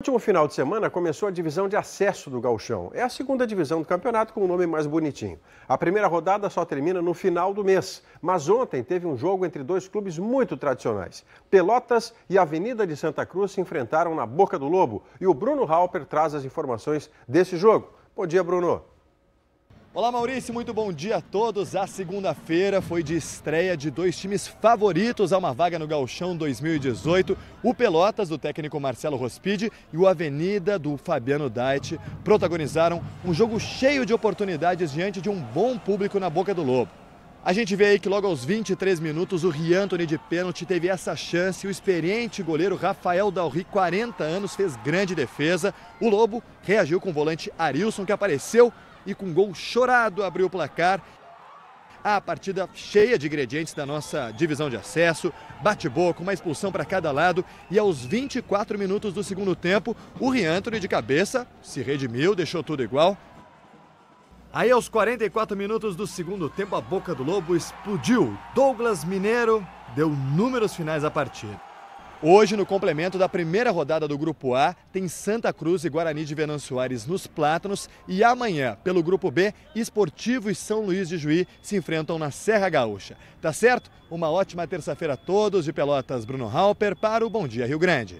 No último final de semana começou a divisão de acesso do Galchão. É a segunda divisão do campeonato com o um nome mais bonitinho. A primeira rodada só termina no final do mês, mas ontem teve um jogo entre dois clubes muito tradicionais. Pelotas e Avenida de Santa Cruz se enfrentaram na Boca do Lobo e o Bruno Halper traz as informações desse jogo. Bom dia, Bruno. Olá, Maurício, muito bom dia a todos. A segunda-feira foi de estreia de dois times favoritos a uma vaga no Gauchão 2018. O Pelotas, do técnico Marcelo Rospide, e o Avenida, do Fabiano Dait, protagonizaram um jogo cheio de oportunidades diante de um bom público na boca do Lobo. A gente vê aí que logo aos 23 minutos o Riantoni de pênalti teve essa chance. O experiente goleiro Rafael Dalri, 40 anos, fez grande defesa. O Lobo reagiu com o volante Arilson, que apareceu e com gol chorado abriu o placar. A partida cheia de ingredientes da nossa divisão de acesso, bate-boca, uma expulsão para cada lado e aos 24 minutos do segundo tempo, o Riantoni de cabeça se redimiu, deixou tudo igual. Aí aos 44 minutos do segundo tempo, a boca do Lobo explodiu. Douglas Mineiro deu números finais à partida. Hoje, no complemento da primeira rodada do Grupo A, tem Santa Cruz e Guarani de Venâncio Soares nos Plátanos. E amanhã, pelo Grupo B, Esportivo e São Luís de Juí se enfrentam na Serra Gaúcha. Tá certo? Uma ótima terça-feira a todos de Pelotas, Bruno Halper, para o Bom Dia Rio Grande.